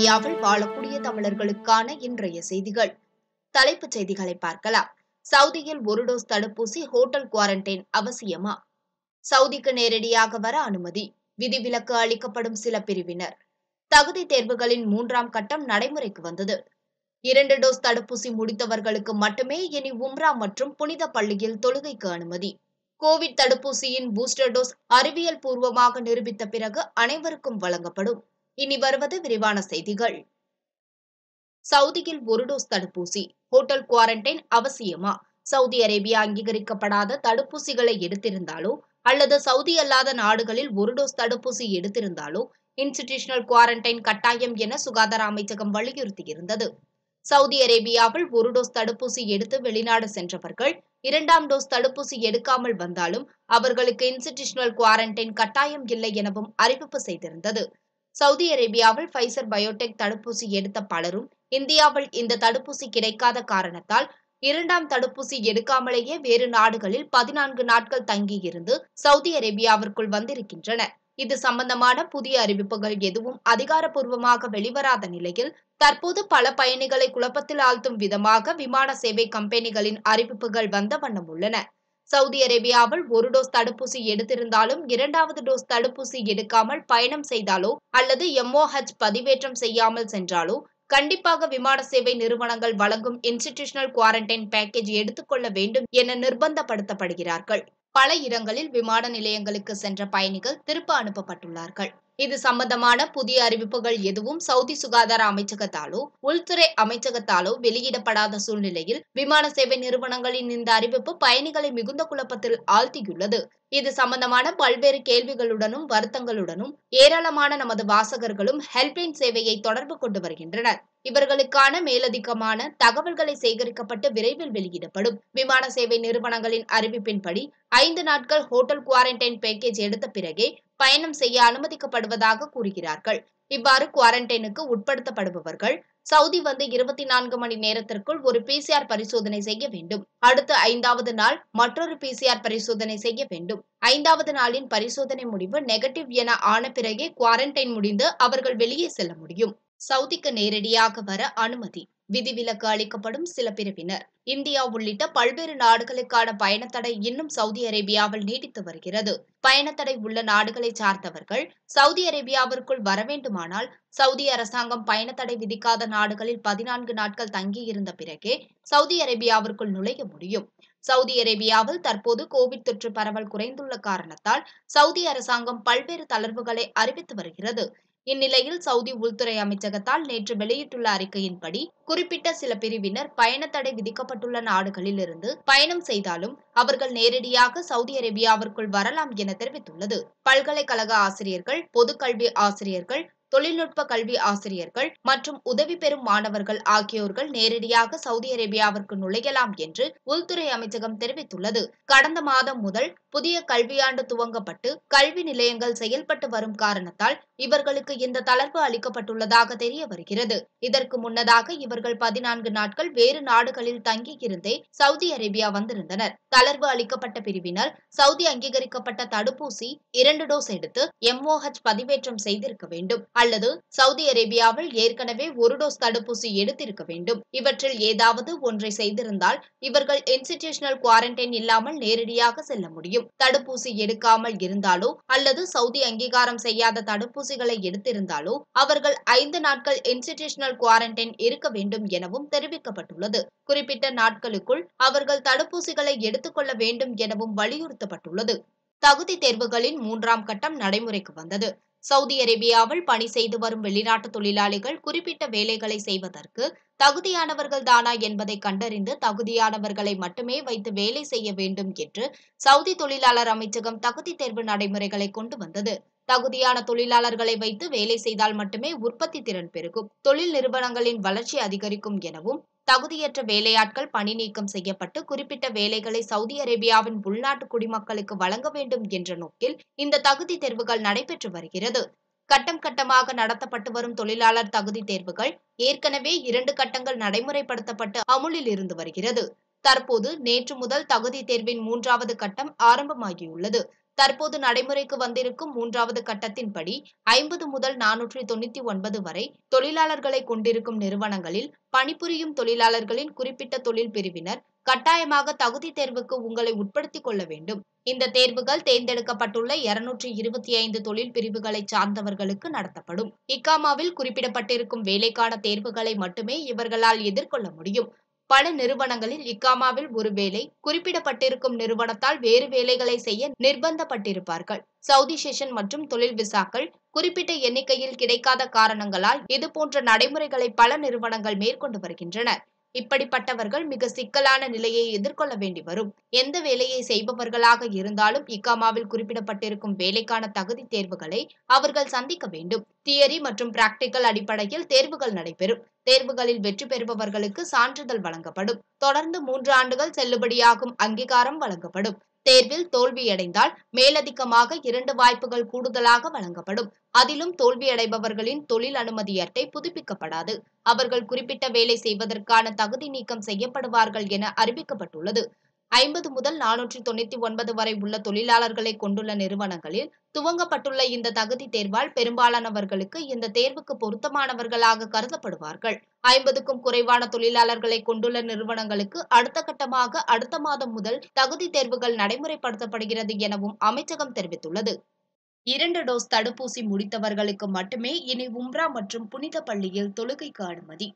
இந்தியாவில் வாழக்கூடிய தமிழர்களுக்கான இன்றைய செய்திகள் தலைப்புச் செய்திகளை பார்க்கலாம் சவுதியில் ஒரு டோஸ் தடுப்பூசி ஹோட்டல் குவாரண்டைன் அவசியமா சவுதிக்கு நேரடியாக வர அனுமதி விதிவிலக்கு அளிக்கப்படும் சில பிரிவினர் தகுதி தேர்வுகளின் மூன்றாம் கட்டம் நடைமுறைக்கு வந்தது இரண்டு டோஸ் தடுப்பூசி முடித்தவர்களுக்கு மட்டுமே இனி உம்ரா மற்றும் புனித பள்ளியில் தொழுகைக்கு அனுமதி கோவிட் தடுப்பூசியின் பூஸ்டர் டோஸ் அறிவியல் பூர்வமாக நிரூபித்த பிறகு அனைவருக்கும் வழங்கப்படும் இனி வருவது விரிவான செய்திகள் சவுதியில் ஒரு டோஸ் தடுப்பூசி ஹோட்டல் குவாரண்டைன் அவசியமா சவுதி அரேபியா அங்கீகரிக்கப்படாத தடுப்பூசிகளை எடுத்திருந்தாலோ அல்லது சவுதி அல்லாத நாடுகளில் ஒரு டோஸ் தடுப்பூசி எடுத்திருந்தாலோ இன்ஸ்டிடியூஷனல் குவாரண்டைன் கட்டாயம் என சுகாதார அமைச்சகம் வலியுறுத்தியிருந்தது சவுதி அரேபியாவில் ஒரு டோஸ் தடுப்பூசி எடுத்து வெளிநாடு சென்றவர்கள் இரண்டாம் டோஸ் தடுப்பூசி எடுக்காமல் வந்தாலும் அவர்களுக்கு இன்ஸ்டிடியூஷனல் குவாரண்டைன் கட்டாயம் இல்லை எனவும் அறிவிப்பு செய்திருந்தது சவுதி அரேபியாவில் ஃபைசர் பயோடெக் தடுப்பூசி எடுத்த பலரும் இந்தியாவில் இந்த தடுப்பூசி கிடைக்காத காரணத்தால் இரண்டாம் தடுப்பூசி எடுக்காமலேயே வேறு நாடுகளில் பதினான்கு நாட்கள் தங்கியிருந்து சவுதி அரேபியாவிற்குள் வந்திருக்கின்றனர் இது சம்பந்தமான புதிய அறிவிப்புகள் எதுவும் அதிகாரப்பூர்வமாக வெளிவராத நிலையில் தற்போது பல பயணிகளை குழப்பத்தில் ஆழ்த்தும் விதமாக விமான சேவை கம்பெனிகளின் அறிவிப்புகள் வந்த வண்ணம் உள்ளன சவுதி அரேபியாவில் ஒரு டோஸ் தடுப்பூசி எடுத்திருந்தாலும் இரண்டாவது டோஸ் தடுப்பூசி எடுக்காமல் பயணம் செய்தாலோ அல்லது எம்ஓஹெச் பதிவேற்றம் செய்யாமல் சென்றாலோ கண்டிப்பாக விமான சேவை நிறுவனங்கள் வழங்கும் இன்ஸ்டிடியூஷனல் குவாரண்டைன் பேக்கேஜ் எடுத்துக்கொள்ள வேண்டும் என நிர்பந்தப்படுத்தப்படுகிறார்கள் பல இடங்களில் விமான நிலையங்களுக்கு சென்ற பயணிகள் திருப்ப அனுப்பப்பட்டுள்ளார்கள் இது சம்பந்தமான புதிய அறிவிப்புகள் எதுவும் சவுதி சுகாதார அமைச்சகத்தாலோ உள்துறை அமைச்சகத்தாலோ வெளியிடப்படாத சூழ்நிலையில் விமான சேவை நிறுவனங்களின் இந்த அறிவிப்பு பயணிகளை மிகுந்த குழப்பத்தில் ஆழ்த்தியுள்ளது இது சம்பந்தமான பல்வேறு கேள்விகளுடனும் வருத்தங்களுடனும் ஏராளமான நமது வாசகர்களும் ஹெல்ப்லைன் சேவையை தொடர்பு கொண்டு வருகின்றனர் இவர்களுக்கான மேலதிகமான தகவல்களை சேகரிக்கப்பட்டு விரைவில் வெளியிடப்படும் விமான சேவை நிறுவனங்களின் அறிவிப்பின்படி ஐந்து நாட்கள் ஹோட்டல் குவாரண்டைன் பேக்கேஜ் எடுத்த பிறகே பயணம் செய்ய அனுமதிக்கப்படுவதாக கூறுகிறார்கள் இவ்வாறு குவாரண்டைனுக்கு உட்படுத்தப்படுபவர்கள் சவுதி வந்து இருபத்தி நான்கு மணி நேரத்திற்குள் ஒரு பிசிஆர் பரிசோதனை செய்ய வேண்டும் அடுத்த ஐந்தாவது நாள் மற்றொரு பிசிஆர் பரிசோதனை செய்ய வேண்டும் ஐந்தாவது நாளின் பரிசோதனை முடிவு நெகட்டிவ் என ஆன பிறகே குவாரண்டைன் முடிந்து அவர்கள் வெளியே செல்ல முடியும் சவுதிக்கு நேரடியாக வர அனுமதி விதிவிலக்கு அளிக்கப்படும் சில பிரிவினர் இந்தியா உள்ளிட்ட பல்வேறு நாடுகளுக்கான பயணத்தடை இன்னும் சவுதி அரேபியாவில் நீடித்து வருகிறது பயணத்தடை உள்ள நாடுகளை சார்ந்தவர்கள் சவுதி அரேபியாவிற்குள் வரவேண்டுமானால் சவுதி அரசாங்கம் பயணத்தடை விதிக்காத நாடுகளில் பதினான்கு நாட்கள் தங்கியிருந்த பிறகே சவுதி அரேபியாவிற்குள் நுழைய முடியும் சவுதி அரேபியாவில் தற்போது கோவிட் தொற்று பரவல் குறைந்துள்ள காரணத்தால் சவுதி அரசாங்கம் பல்வேறு தளர்வுகளை அறிவித்து வருகிறது இந்நிலையில் சவுதி உள்துறை அமைச்சகத்தால் நேற்று வெளியிட்டுள்ள அறிக்கையின்படி குறிப்பிட்ட சில பிரிவினர் பயண தடை விதிக்கப்பட்டுள்ள நாடுகளில் இருந்து பயணம் செய்தாலும் அவர்கள் நேரடியாக சவுதி அரேபியாவிற்குள் வரலாம் என தெரிவித்துள்ளது பல்கலைக்கழக ஆசிரியர்கள் பொதுக்கல்வி ஆசிரியர்கள் தொழில்நுட்ப கல்வி ஆசிரியர்கள் மற்றும் உதவி பெறும் மாணவர்கள் ஆகியோர்கள் நேரடியாக சவுதி அரேபியாவிற்கு நுழையலாம் என்று உள்துறை அமைச்சகம் தெரிவித்துள்ளது கடந்த மாதம் முதல் புதிய கல்வியாண்டு துவங்கப்பட்டு கல்வி நிலையங்கள் செயல்பட்டு வரும் காரணத்தால் இவர்களுக்கு இந்த தளர்வு அளிக்கப்பட்டுள்ளதாக தெரிய வருகிறது இதற்கு முன்னதாக இவர்கள் பதினான்கு நாட்கள் வேறு நாடுகளில் தங்கியிருந்தே சவுதி அரேபியா வந்திருந்தனர் தளர்வு அளிக்கப்பட்ட பிரிவினர் சவுதி அங்கீகரிக்கப்பட்ட தடுப்பூசி இரண்டு டோஸ் எடுத்து எம்ஓஹெச் பதிவேற்றம் செய்திருக்க வேண்டும் அல்லது சவுதி அரேபியாவில் ஏற்கனவே ஒரு டோஸ் தடுப்பூசி எடுத்திருக்க வேண்டும் இவற்றில் ஏதாவது ஒன்றை செய்திருந்தால் இவர்கள் இன்ஸ்டிடியூஷனல் குவாரண்டைன் இல்லாமல் நேரடியாக செல்ல முடியும் தடுப்பூசி எடுக்காமல் இருந்தாலோ அல்லது சவுதி அங்கீகாரம் செய்யாத தடுப்பூசிகளை எடுத்திருந்தாலோ அவர்கள் ஐந்து நாட்கள் இன்ஸ்டிடியூஷனல் குவாரண்டைன் இருக்க வேண்டும் எனவும் தெரிவிக்கப்பட்டுள்ளது குறிப்பிட்ட நாட்களுக்குள் அவர்கள் தடுப்பூசிகளை எடுத்துக்கொள்ள வேண்டும் எனவும் வலியுறுத்தப்பட்டுள்ளது தகுதி தேர்வுகளின் மூன்றாம் கட்டம் நடைமுறைக்கு வந்தது சவுதி அரேபியாவில் பணி செய்து வரும் வெளிநாட்டு தொழிலாளிகள் குறிப்பிட்ட வேலைகளை செய்வதற்கு தகுதியானவர்கள் தானா என்பதை கண்டறிந்து தகுதியானவர்களை மட்டுமே வைத்து வேலை செய்ய வேண்டும் என்று சவுதி தொழிலாளர் அமைச்சகம் தகுதி தேர்வு நடைமுறைகளை கொண்டு வந்தது தகுதியான தொழிலாளர்களை வைத்து வேலை செய்தால் மட்டுமே உற்பத்தி திறன் பெருகும் தொழில் நிறுவனங்களின் வளர்ச்சி அதிகரிக்கும் எனவும் தகுதியற்ற வேலையாட்கள் பணி நீக்கம் செய்யப்பட்டு குறிப்பிட்ட வேலைகளை சவுதி அரேபியாவின் உள்நாட்டு குடிமக்களுக்கு வழங்க வேண்டும் என்ற நோக்கில் இந்த தகுதி தேர்வுகள் நடைபெற்று வருகிறது கட்டம் கட்டமாக நடத்தப்பட்டு வரும் தொழிலாளர் தகுதி தேர்வுகள் ஏற்கனவே இரண்டு கட்டங்கள் நடைமுறைப்படுத்தப்பட்டு அமுலில் இருந்து வருகிறது தற்போது நேற்று முதல் தகுதி தேர்வின் மூன்றாவது கட்டம் ஆரம்பமாகியுள்ளது தற்போது நடைமுறைக்கு வந்திருக்கும் மூன்றாவது கட்டத்தின்படி ஐம்பது முதல் நானூற்றி தொண்ணூத்தி ஒன்பது வரை தொழிலாளர்களை கொண்டிருக்கும் நிறுவனங்களில் பணிபுரியும் தொழிலாளர்களின் குறிப்பிட்ட தொழில் பிரிவினர் கட்டாயமாக தகுதி தேர்வுக்கு உங்களை உட்படுத்திக் கொள்ள வேண்டும் இந்த தேர்வுகள் தேர்ந்தெடுக்கப்பட்டுள்ள இருநூற்றி இருபத்தி ஐந்து தொழில் பிரிவுகளை சார்ந்தவர்களுக்கு நடத்தப்படும் இக்காமாவில் குறிப்பிடப்பட்டிருக்கும் வேலைக்கான தேர்வுகளை மட்டுமே இவர்களால் எதிர்கொள்ள முடியும் பல நிறுவனங்களில் இக்காமாவில் ஒரு வேலை குறிப்பிடப்பட்டிருக்கும் நிறுவனத்தால் வேறு வேலைகளை செய்ய நிர்பந்தப்பட்டிருப்பார்கள் சவுதி செஷன் மற்றும் தொழில் விசாக்கள் குறிப்பிட்ட எண்ணிக்கையில் கிடைக்காத காரணங்களால் இதுபோன்ற நடைமுறைகளை பல நிறுவனங்கள் மேற்கொண்டு வருகின்றன இப்படிப்பட்டவர்கள் மிக சிக்கலான நிலையை எதிர்கொள்ள வேண்டி வரும் எந்த வேலையை செய்பவர்களாக இருந்தாலும் இக்காமாவில் குறிப்பிடப்பட்டிருக்கும் வேலைக்கான தகுதி தேர்வுகளை அவர்கள் சந்திக்க வேண்டும் தியரி மற்றும் பிராக்டிக்கல் அடிப்படையில் தேர்வுகள் நடைபெறும் தேர்வுகளில் வெற்றி பெறுபவர்களுக்கு சான்றிதழ் வழங்கப்படும் தொடர்ந்து மூன்று ஆண்டுகள் செல்லுபடியாகும் அங்கீகாரம் வழங்கப்படும் தேர்வில் தோல்வியடைந்தால் மேலதிகமாக இரண்டு வாய்ப்புகள் கூடுதலாக வழங்கப்படும் அதிலும் தோல்வியடைபவர்களின் தொழில் அனுமதி அட்டை புதுப்பிக்கப்படாது அவர்கள் குறிப்பிட்ட வேலை செய்வதற்கான தகுதி நீக்கம் செய்யப்படுவார்கள் என அறிவிக்கப்பட்டுள்ளது ஐம்பது முதல் நானூற்றி தொண்ணூத்தி ஒன்பது வரை உள்ள தொழிலாளர்களை கொண்டுள்ள நிறுவனங்களில் துவங்கப்பட்டுள்ள இந்த தகுதி தேர்வால் பெரும்பாலானவர்களுக்கு இந்த தேர்வுக்கு பொருத்தமானவர்களாக கருதப்படுவார்கள் ஐம்பதுக்கும் குறைவான தொழிலாளர்களை கொண்டுள்ள நிறுவனங்களுக்கு அடுத்த கட்டமாக அடுத்த மாதம் முதல் தகுதி தேர்வுகள் நடைமுறைப்படுத்தப்படுகிறது எனவும் அமைச்சகம் தெரிவித்துள்ளது இரண்டு டோஸ் தடுப்பூசி முடித்தவர்களுக்கு மட்டுமே இனி உம்ரா மற்றும் புனித பள்ளியில் தொழுகைக்கு அனுமதி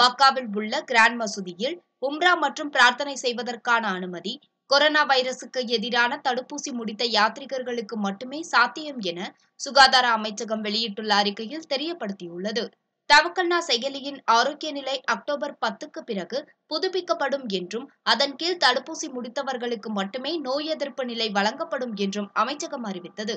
மக்காவில் உள்ள கிராண்ட் மசூதியில் உம்ரா மற்றும் பிரார்த்தனை செய்வதற்கான அனுமதி கொரோனா வைரசுக்கு எதிரான தடுப்பூசி முடித்த யாத்ரிகர்களுக்கு மட்டுமே சாத்தியம் என சுகாதார அமைச்சகம் வெளியிட்டுள்ள அறிக்கையில் தெரியப்படுத்தியுள்ளது தவக்கல்னா செயலியின் ஆரோக்கிய நிலை அக்டோபர் பத்துக்கு பிறகு புதுப்பிக்கப்படும் என்றும் அதன் கீழ் தடுப்பூசி முடித்தவர்களுக்கு மட்டுமே நோய் எதிர்ப்பு நிலை வழங்கப்படும் என்றும் அமைச்சகம் அறிவித்தது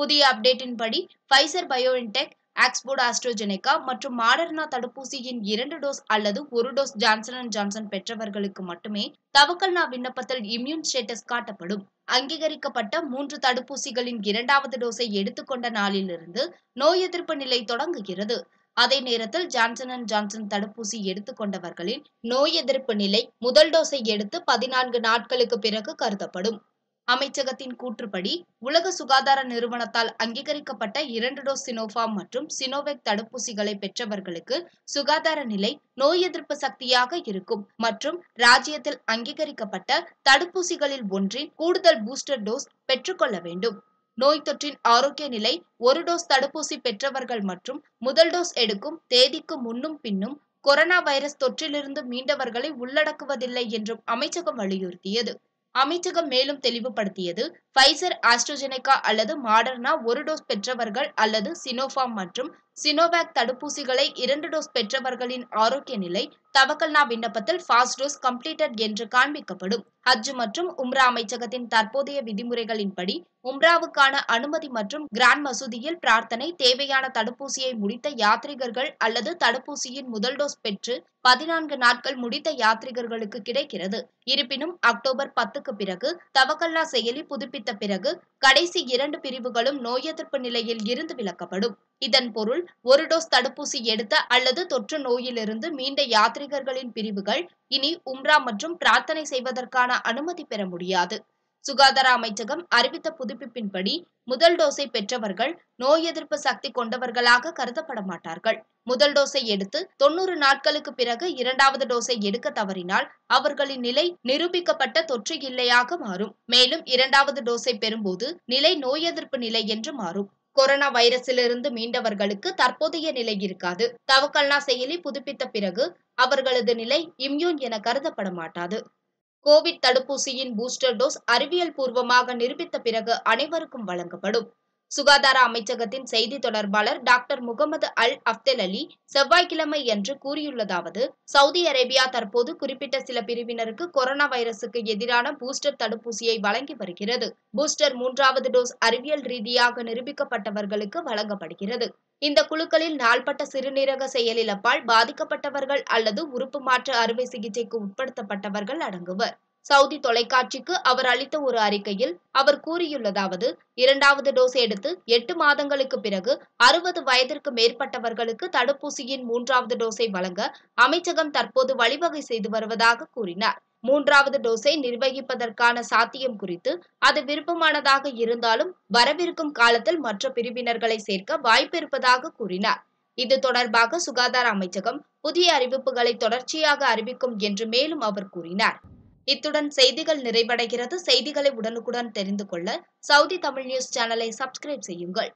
புதிய அப்டேட்டின்படி பைசர் பயோஇன்டெக் ஆக்ஸ்போர்ட் ஆஸ்ட்ரோஜெனிகா மற்றும் மாடர்னா தடுப்பூசியின் இரண்டு டோஸ் அல்லது ஒரு டோஸ் ஜான்சன் அண்ட் ஜான்சன் பெற்றவர்களுக்கு மட்டுமே தவக்கல்னா விண்ணப்பத்தில் இம்யூன் ஸ்டேட்டஸ் காட்டப்படும் அங்கீகரிக்கப்பட்ட மூன்று தடுப்பூசிகளின் இரண்டாவது டோஸை எடுத்துக்கொண்ட நாளிலிருந்து நோய் எதிர்ப்பு நிலை தொடங்குகிறது அதே நேரத்தில் ஜான்சன் அண்ட் ஜான்சன் தடுப்பூசி எடுத்துக்கொண்டவர்களின் நோய் எதிர்ப்பு நிலை முதல் டோஸை எடுத்து பதினான்கு நாட்களுக்கு பிறகு கருதப்படும் அமைச்சகத்தின் கூற்றுப்படி உலக சுகாதார நிறுவனத்தால் அங்கீகரிக்கப்பட்ட இரண்டு டோஸ் சினோஃபார்ம் மற்றும் சினோவேக் தடுப்பூசிகளை பெற்றவர்களுக்கு சுகாதார நிலை நோய் எதிர்ப்பு சக்தியாக இருக்கும் மற்றும் ராஜ்யத்தில் அங்கீகரிக்கப்பட்ட தடுப்பூசிகளில் ஒன்றின் கூடுதல் பூஸ்டர் டோஸ் பெற்றுக்கொள்ள வேண்டும் நோய் தொற்றின் ஆரோக்கிய நிலை ஒரு டோஸ் தடுப்பூசி பெற்றவர்கள் மற்றும் முதல் டோஸ் எடுக்கும் தேதிக்கு முன்னும் பின்னும் கொரோனா வைரஸ் தொற்றிலிருந்து மீண்டவர்களை உள்ளடக்குவதில்லை என்றும் அமைச்சகம் வலியுறுத்தியது அமைச்சகம் மேலும் தெளிவுபடுத்தியது ஃபைசர் ஆஸ்ட்ரோஜெனிக்கா அல்லது மாடர்னா ஒரு டோஸ் பெற்றவர்கள் அல்லது சினோஃபார்ம் மற்றும் சினோவாக் தடுப்பூசிகளை இரண்டு டோஸ் பெற்றவர்களின் ஆரோக்கிய நிலை தவக்கல்னா விண்ணப்பத்தில் ஃபாஸ்ட் டோஸ் கம்ப்ளீட்டட் என்று காண்பிக்கப்படும் ஹஜ் மற்றும் உம்ரா அமைச்சகத்தின் தற்போதைய விதிமுறைகளின்படி உம்ராவுக்கான அனுமதி மற்றும் கிராண்ட் மசூதியில் பிரார்த்தனை தேவையான தடுப்பூசியை முடித்த யாத்ரிகர்கள் அல்லது தடுப்பூசியின் முதல் டோஸ் பெற்று பதினான்கு நாட்கள் முடித்த யாத்ரிகர்களுக்கு கிடைக்கிறது இருப்பினும் அக்டோபர் பத்துக்கு பிறகு தவக்கல்னா செயலி புதுப்பித்த பிறகு கடைசி இரண்டு பிரிவுகளும் நோய் எதிர்ப்பு நிலையில் இருந்து விலக்கப்படும் இதன் பொருள் ஒரு டோஸ் தடுப்பூசி எடுத்த அல்லது தொற்று நோயிலிருந்து மீண்ட யாத்ரீகர்களின் பிரிவுகள் இனி உம்ரா மற்றும் பிரார்த்தனை செய்வதற்கான அனுமதி பெற முடியாது சுகாதார அமைச்சகம் அறிவித்த புதுப்பிப்பின்படி முதல் டோஸை பெற்றவர்கள் நோய் எதிர்ப்பு சக்தி கொண்டவர்களாக கருதப்பட மாட்டார்கள் முதல் டோஸை எடுத்து தொன்னூறு நாட்களுக்கு பிறகு இரண்டாவது டோஸை எடுக்க தவறினால் அவர்களின் நிலை நிரூபிக்கப்பட்ட தொற்று இல்லையாக மாறும் மேலும் இரண்டாவது டோஸை பெறும்போது நிலை நோய் எதிர்ப்பு நிலை என்று மாறும் கொரோனா வைரஸிலிருந்து மீண்டவர்களுக்கு தற்போதைய நிலை இருக்காது தவக்கல்னா செயலி புதுப்பித்த பிறகு அவர்களது நிலை இம்யூன் என கருதப்பட மாட்டாது கோவிட் தடுப்பூசியின் பூஸ்டர் டோஸ் அறிவியல் பூர்வமாக நிரூபித்த பிறகு அனைவருக்கும் வழங்கப்படும் சுகாதார அமைச்சகத்தின் செய்தி தொடர்பாளர் doctor Mohammed al Abdal Ali செவ்வாய்க்கிழமை என்று கூறியுள்ளதாவது சவுதி அரேபியா தற்போது குறிப்பிட்ட சில பிரிவினருக்கு கொரோனா வைரசுக்கு எதிரான பூஸ்டர் தடுப்பூசியை வழங்கி வருகிறது பூஸ்டர் மூன்றாவது டோஸ் அறிவியல் ரீதியாக நிரூபிக்கப்பட்டவர்களுக்கு வழங்கப்படுகிறது இந்த குழுக்களில் நாள்பட்ட சிறுநீரக செயலிழப்பால் பாதிக்கப்பட்டவர்கள் அல்லது உறுப்பு மாற்று அறுவை சிகிச்சைக்கு உட்படுத்தப்பட்டவர்கள் அடங்குவர் சவுதி தொலைக்காட்சிக்கு அவர் அளித்த ஒரு அறிக்கையில் அவர் கூறியுள்ளதாவது இரண்டாவது டோஸ் எடுத்து எட்டு மாதங்களுக்கு பிறகு அறுபது வயதிற்கு மேற்பட்டவர்களுக்கு தடுப்பூசியின் மூன்றாவது டோஸை வழங்க அமைச்சகம் தற்போது வழிவகை செய்து வருவதாக கூறினார் மூன்றாவது டோஸை நிர்வகிப்பதற்கான சாத்தியம் குறித்து அது விருப்பமானதாக இருந்தாலும் வரவிருக்கும் காலத்தில் மற்ற பிரிவினர்களை சேர்க்க வாய்ப்பிருப்பதாக கூறினார் இது தொடர்பாக சுகாதார அமைச்சகம் புதிய அறிவிப்புகளை தொடர்ச்சியாக அறிவிக்கும் என்று மேலும் அவர் கூறினார் இத்துடன் செய்திகள் நிறைவடைகிறது செய்திகளை உடனுக்குடன் தெரிந்து கொள்ள சவுதி தமிழ் நியூஸ் சேனலை சப்ஸ்கிரைப் செய்யுங்கள்